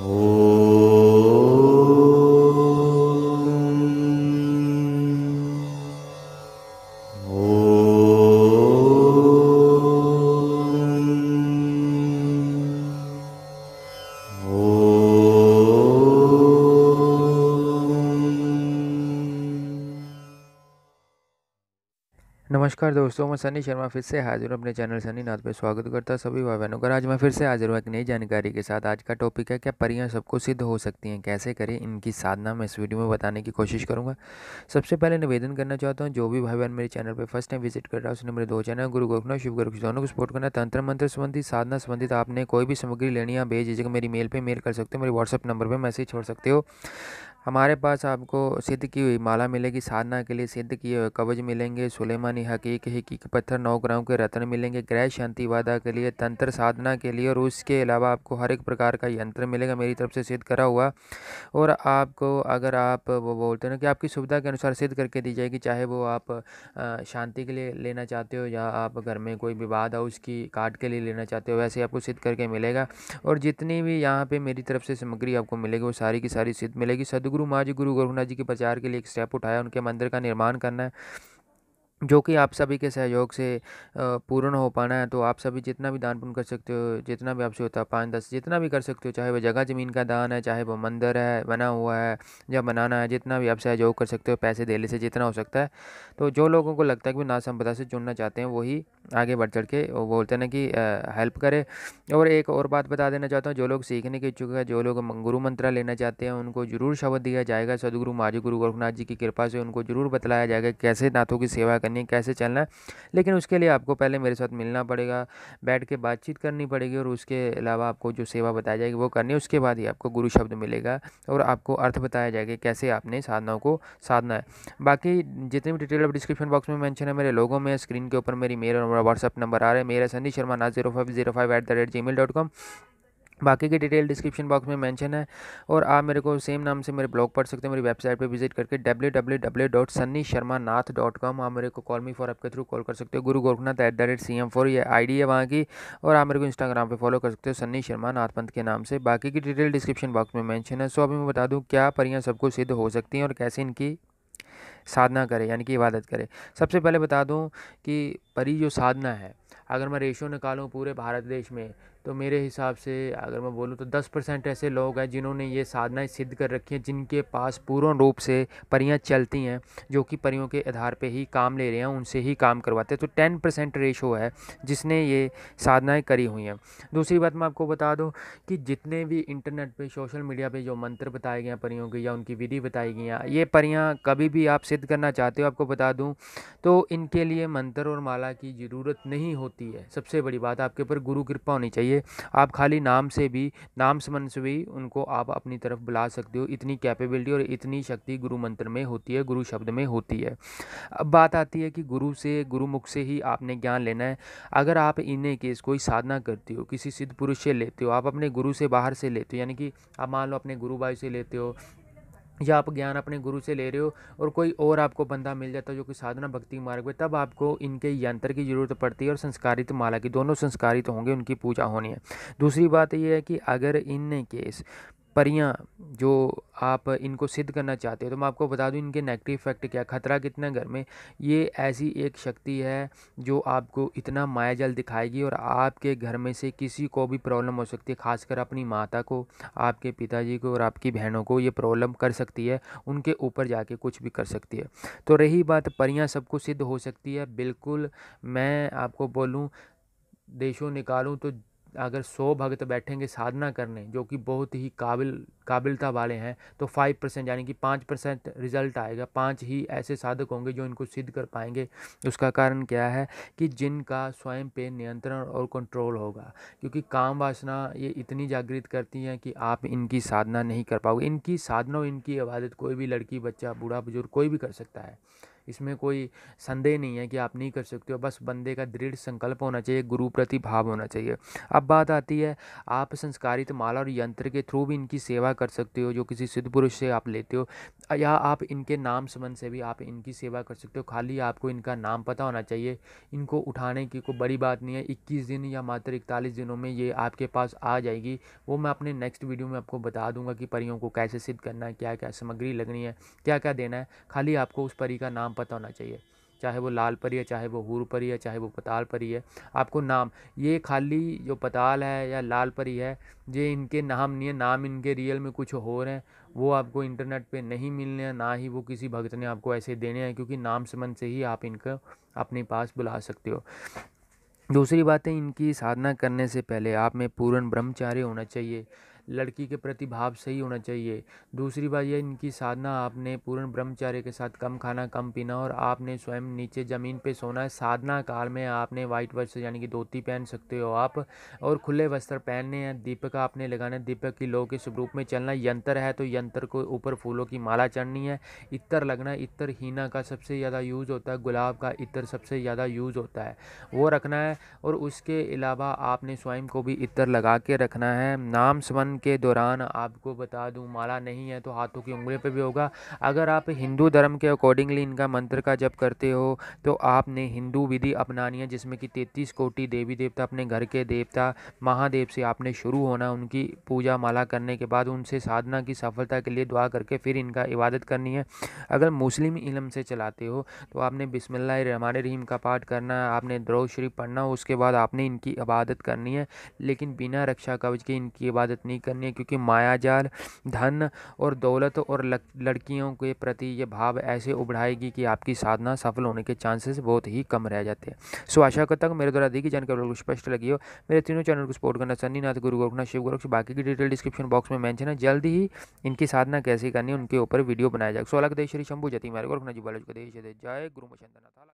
Oh. نمسکار دوستوں میں سنی شرما پھر سے حاضر ہوں اپنے چینل سنی ناج پہ سواگت کرتا ہوں سبھی بھائی بہنوں کا آج میں پھر سے حاضر ہوں ایک نئی جانکاری کے ساتھ آج کا ٹاپک ہے کیا پریاں سب کو سدھ ہو سکتی ہیں کیسے کریں ان کی سادھنا میں اس ویڈیو میں بتانے کی کوشش کروں گا سب سے پہلے نویدن کرنا چاہتا ہوں جو بھی بھائی بہن میرے چینل پہ فرسٹ ٹائم وزٹ کر رہا ہے اس نے میرے دو چینل گرو گوپنا شیو گروپ دونوں کو سپورٹ کرنا تنتر منتر سبندھی سادھنا سبندھت آپ نے کوئی بھی لینی ہے بھیج دیجیے میری میل پہ میل کر سکتے ہو میرے واٹس اپ نمبر پہ میسج چھوڑ سکتے ہو ہمارے پاس آپ کو سدھ کی ہوئی مالا ملے گی سادھنا کے لیے سدھ کیے ہوئے کبج ملیں گے سلیمانی حقیق حقیق پتھر نو گراؤں کے رتن ملیں گے گرہ شانتی وادہ کے لیے تنتر سادنا کے لیے اور اس کے علاوہ آپ کو ہر ایک پرکار کا ینتر ملے گا میری طرف سے سدھ کرا ہوا اور آپ کو اگر آپ وہ بولتے ہیں کہ آپ کی سویدھا کے انوسار سدھ کر کے دی جائے گی چاہے وہ آپ شانتی کے لیے لینا چاہتے ہو یا آپ گھر میں کوئی ہو اس کی کاٹ کے لیے لینا چاہتے ہو ویسے آپ کو سدھ کر کے ملے گا اور جتنی بھی یہاں پہ میری طرف سے سمگری آپ کو ملے گی وہ ساری کی ساری سدھ ملے گی سدگ جی گرو گوبند ناج جی کے پرچار کے لیے ایک اسٹیپ اٹھایا ان کے مندر کا نرم کرنا جو کہ آپ سبھی کے سہیوگ سے پورن ہو پانا ہے تو آپ سبھی جتنا بھی دان پن کر سکتے ہو جتنا بھی آپ سے ہوتا ہے پانچ دس جتنا بھی کر سکتے ہو چاہے وہ جگہ زمین کا دان ہے چاہے وہ مندر ہے بنا ہوا ہے یا بنانا ہے جتنا بھی آپ سہیوگ کر سکتے ہو پیسے دینے سے جتنا ہو سکتا ہے تو جو لوگوں کو لگتا ہے کہ نا سمپدا سے چننا چاہتے ہیں وہی آگے بڑھ چڑھ کے وہ بولتے ہیں نا کہ ہیلپ کرے اور ایک اور بات بتا دینا چاہتا ہوں جو لوگ سیکھنے کے اچھک ہیں جو لوگ گرو منترا لینا چاہتے ہیں ان کو ضرور شبد دیا جائے گا سدگرو مہاجر گرو جی کی کرپا سے ان کو ضرور بتلایا جائے گا کیسے ناتھوں کی سیوا کر کرنی ہے کیسے چلنا ہے لیکن اس کے لیے آپ کو پہلے میرے ساتھ ملنا پڑے گا بیٹھ کے بات چیت کرنی پڑے گی اور اس کے علاوہ آپ کو جو سیوا بتایا جائے گی وہ کرنی ہے اس کے بعد ہی آپ کو گرو شبد ملے گا اور آپ کو ارتھ بتایا جائے گا کیسے آپ نے سادھناؤں کو سادھنا ہے باقی جتنی ڈیٹیل اب ڈسکرپشن باکس میں مینشن ہے میرے لوگوں میں اسکرین کے اوپر میری اور واٹس اپ نمبر آ رہا ہے میرا سندی شرما نا zero five zero five at rate Gmail dot com باقی کی ڈیٹیل ڈسکرپشن باکس میں مینشن ہے اور آپ میرے کو سیم نام سے میرے بلاگ پڑھ سکتے ہیں میری ویب سائٹ پہ وزٹ کر کے W W W dot Sunny Sharma Nath dot com آپ میرے کو کال می فار اپ کے تھرو کال کر سکتے ہو Guru Gorakhnath at the rate C M four یہ آئی ڈی ہے وہاں کی اور آپ میرے کو انسٹاگرام پہ فالو کر سکتے ہو سنی شرما ناتھ پنت کے نام سے باقی کی ڈیٹیل ڈسکرپشن باکس میں مینشن ہے سو ابھی میں بتا دوں کیا پریاں سب کو سدھ ہو سکتی ہیں اور کیسے ان کی سادھنا کرے یعنی کہ عبادت کرے سب سے پہلے بتا دوں کہ پری جو سادھنا ہے اگر میں ریشو نکالوں پورے بھارت دیش میں تو میرے حساب سے اگر میں بولوں تو دس پرسینٹ ایسے لوگ ہیں جنہوں نے یہ سادھنائیں سدھ کر رکھی ہیں جن کے پاس پورن روپ سے پریاں چلتی ہیں جو کہ پریوں کے آدھار پہ ہی کام لے رہے ہیں ان سے ہی کام کرواتے ہیں تو ٹین پرسینٹ ریشو ہے جس نے یہ سادھنائیں کری ہوئی ہیں دوسری بات میں آپ کو بتا دوں کہ جتنے بھی انٹرنیٹ پہ شوشل میڈیا پہ جو منتر بتائے گئے ہیں پریوں کے یا ان کی ودھی بتائی گئی ہیں یہ پریاں کبھی بھی آپ سدھ کرنا چاہتے ہو آپ کو بتا دوں تو ان کے لیے منتر اور مالا کی ضرورت نہیں ہوتی ہے سب سے بڑی بات آپ کے اوپر گرو کرپا ہونی چاہیے آپ خالی نام سے بھی نام سمن سے بھی ان کو آپ اپنی طرف بلا سکتے ہو اتنی کیپیبلٹی اور اتنی شکتی گرو منتر میں ہوتی ہے گرو شبد میں ہوتی ہے اب بات آتی ہے کہ گرو سے گرو مکھ سے ہی آپ نے گیان لینا ہے اگر آپ انہیں کیس کوئی سادھنا کرتے ہو کسی سدھ پورش سے لیتے ہو آپ اپنے گرو سے باہر سے لیتے ہو یعنی کہ آپ مان لو اپنے گرو بھائی سے لیتے ہو یا آپ گیان اپنے گرو سے لے رہے ہو اور کوئی اور آپ کو بندہ مل جاتا ہے جو کہ سادھنا بھکتی مارگ میں تب آپ کو ان کے ینتر کی ضرورت پڑتی ہے اور سنسکارت مالا کی دونوں سنسکارت ہوں گے ان کی پوجا ہونی ہے دوسری بات یہ ہے کہ اگر ان کیس پریاں جو آپ ان کو سدھ کرنا چاہتے ہو تو میں آپ کو بتا دوں ان کے نگیٹو افیکٹ کیا خطرہ کتنا گھر میں یہ ایسی ایک شکتی ہے جو آپ کو اتنا مایا جل دکھائے گی اور آپ کے گھر میں سے کسی کو بھی پرابلم ہو سکتی ہے خاص کر اپنی ماتا کو آپ کے پتا جی کو اور آپ کی بہنوں کو یہ پرابلم کر سکتی ہے ان کے اوپر جا کے کچھ بھی کر سکتی ہے تو رہی بات پریاں سب کو سدھ ہو سکتی ہے بالکل میں آپ کو بولوں دیشوں نکالوں تو اگر سو بھگت بیٹھیں گے سادھنا کرنے جو کہ بہت ہی قابل قابلتا والے ہیں تو فائیو پرسینٹ یعنی کہ پانچ پرسینٹ رزلٹ آئے گا پانچ ہی ایسے سادھک ہوں گے جو ان کو سدھ کر پائیں گے اس کا کارن کیا ہے کہ جن کا سوئم پہ نینترن اور کنٹرول ہوگا کیونکہ کام واسنا یہ اتنی جاگرت کرتی ہیں کہ آپ ان کی سادھنا نہیں کر پاؤ گے ان کی سادھنا ان کی عبادت کوئی بھی لڑکی بچہ بوڑھا بزرگ کوئی بھی کر سکتا ہے اس میں کوئی سندے نہیں ہے کہ آپ نہیں کر سکتے ہو بس بندے کا دڑھ سنکلپ ہونا چاہیے گرو پرتی بھاؤ ہونا چاہیے اب بات آتی ہے آپ سنسکارت مالا اور ینتر کے تھرو بھی ان کی سیوا کر سکتے ہو جو کسی سدھ پرش سے آپ لیتے ہو یا آپ ان کے نام سمن سے بھی آپ ان کی سیوا کر سکتے ہو خالی آپ کو ان کا نام پتہ ہونا چاہیے ان کو اٹھانے کی کوئی بڑی بات نہیں ہے اکیس دن یا ماتر اکتالیس دنوں میں یہ آپ کے پاس آ جائے گی وہ میں اپنے نیکسٹ ویڈیو میں آپ کو بتا دوں گا کہ پریوں کو کیسے سدھ کرنا ہے کیا کیا سمگری لگنی ہے کیا کیا دینا ہے خالی آپ کو اس پری کا نام پتہ ہونا چاہیے چاہے وہ لال پری ہے چاہے وہ ہور پری ہے چاہے وہ پتال پری ہے آپ کو نام یہ خالی جو پتال ہے یا لال پری ہے یہ ان کے نام نہیں ہے نام ان کے ریئل میں کچھ اور ہیں وہ آپ کو انٹرنیٹ پہ نہیں ملنے ہیں نہ ہی وہ کسی بھگت نے آپ کو ایسے دینے ہیں کیونکہ نام سمن سے ہی آپ ان کو اپنے پاس بلا سکتے ہو دوسری بات ہے ان کی سادھنا کرنے سے پہلے آپ میں پورن برہمچاریہ ہونا چاہیے لڑکی کے پرتی بھاؤ صحیح ہونا چاہیے دوسری بات یہ ان کی سادھنا آپ نے پورن برہمچاریہ کے ساتھ کم کھانا کم پینا اور آپ نے سوئم نیچے زمین پہ سونا ہے سادھنا کال میں آپ نے وائٹ وست یعنی کہ دھوتی پہن سکتے ہو آپ اور کھلے وستر پہننے ہیں دیپک آپ نے لگانا دیپک کی لوہ کے سو میں چلنا ینتر ہے تو ینتر کو اوپر پھولوں کی مالا چڑھنی ہے عطر لگنا اطر ہینا کا سب سے زیادہ یوز ہوتا ہے گلاب کا عطر سب سے زیادہ یوز ہوتا ہے وہ رکھنا ہے اور اس کے علاوہ آپ نے سوئم کو بھی عطر لگا کے رکھنا ہے نام سمن کے دوران آپ کو بتا دوں مالا نہیں ہے تو ہاتھوں کی انگلے پہ بھی ہوگا اگر آپ ہندو دھرم کے اکارڈنگلی ان کا منتر کا جب کرتے ہو تو آپ نے ہندو ودھی اپنانی ہے جس میں کہ تینتیس کوٹی دیوی دیوتا اپنے گھر کے دیوتا مہادیو سے آپ نے شروع ہونا ان کی پوجا مالا کرنے کے بعد ان سے سادھنا کی سفلتا کے لیے دعا کر کے پھر ان کا عبادت کرنی ہے اگر مسلم علم سے چلاتے ہو تو آپ نے بسم اللہ الرحمن الرحیم کا پاٹ کرنا ہے آپ نے درو شریف پڑھنا اس کے بعد آپ نے ان کی عبادت کرنی ہے لیکن بنا رکشا کبچ کے ان کی عبادت نہیں کیونکہ مایا جال دھن اور دولت اور لڑکیوں کے سو آشا باقی کی ڈیٹیل ڈسکرپشن باکس میں جلد ہی ان کی سادھنا کیسے کرنی ان کے اوپر ویڈیو بنایا جا سو شمبو جتی میرے گوپنا جی